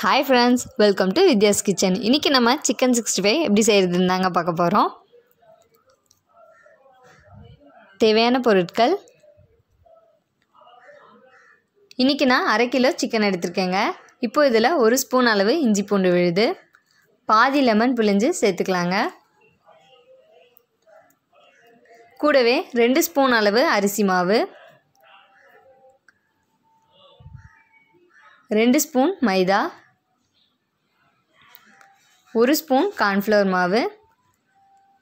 hi friends welcome to Vidya's kitchen இன்றைக்கி நம்ம chicken sixty five எப்படி செய்கிறதுன்னு தாங்க பார்க்க போகிறோம் தேவையான பொருட்கள் இன்றைக்கி நான் அரை கிலோ சிக்கன் எடுத்திருக்கேங்க இப்போ இதில் ஒரு ஸ்பூன் அளவு இஞ்சி பூண்டு விழுது பாதி லெமன் புளிஞ்சு சேர்த்துக்கலாங்க கூடவே ரெண்டு ஸ்பூன் அளவு அரிசி மாவு ரெண்டு ஸ்பூன் மைதா ஒரு ஸ்பூன் கார்ன்ஃப்ளவர் மாவு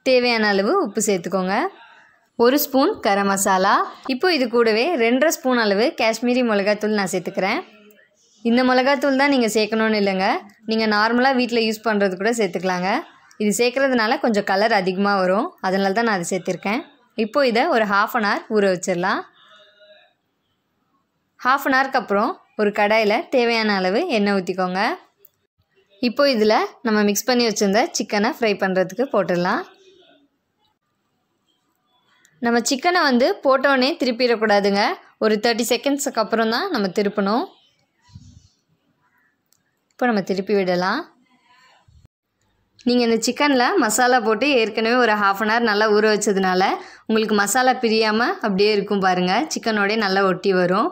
தேவையான அளவு உப்பு சேர்த்துக்கோங்க ஒரு ஸ்பூன் கரம் மசாலா இப்போ இது கூடவே ரெண்டரை ஸ்பூன் அளவு காஷ்மீரி மிளகாத்தூள் நான் சேர்த்துக்கிறேன் இந்த மிளகாத்தூள் தான் நீங்கள் சேர்க்கணும்னு இல்லைங்க நீங்கள் நார்மலாக வீட்டில் யூஸ் பண்ணுறது கூட சேர்த்துக்கலாங்க இது சேர்க்குறதுனால கொஞ்சம் கலர் அதிகமாக வரும் அதனால தான் நான் அதை சேர்த்துருக்கேன் இப்போது இதை ஒரு ஹாஃப் அன் ஹவர் ஊற வச்சிடலாம் ஹாஃப் அன் ஹவருக்கு அப்புறம் ஒரு கடாயில் தேவையான அளவு எண்ணெய் ஊற்றிக்கோங்க இப்போ இதில் நம்ம மிக்ஸ் பண்ணி வச்சுருந்த சிக்கனை ஃப்ரை பண்ணுறதுக்கு போட்டுடலாம் நம்ம சிக்கனை வந்து போட்டோடனே திருப்பிடக்கூடாதுங்க ஒரு தேர்ட்டி செகண்ட்ஸுக்கு அப்புறம் தான் நம்ம திருப்பணும் இப்போ நம்ம திருப்பி விடலாம் நீங்கள் இந்த சிக்கனில் மசாலா போட்டு ஏற்கனவே ஒரு ஹாஃப் அன் ஹவர் நல்லா ஊற வச்சதுனால உங்களுக்கு மசாலா பிரியாமல் அப்படியே இருக்கும் பாருங்கள் சிக்கனோடய நல்லா ஒட்டி வரும்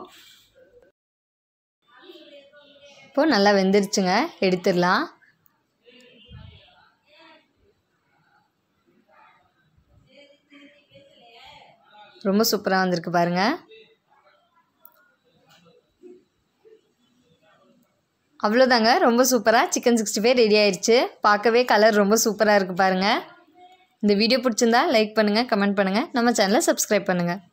இப்போ நல்லா வெந்துருச்சுங்க எடுத்துடலாம் ரொம்ப சூப்பராக வந்திருக்கு பாருங்கள் அவ்வளோதாங்க ரொம்ப சூப்பராக சிக்கன் சிக்ஸ்டி ஃபைவ் ரெடி ஆயிடுச்சு பார்க்கவே கலர் ரொம்ப சூப்பராக இருக்குது பாருங்கள் இந்த வீடியோ பிடிச்சிருந்தா லைக் பண்ணுங்கள் கமெண்ட் பண்ணுங்கள் நம்ம சேனலை சப்ஸ்கிரைப் பண்ணுங்கள்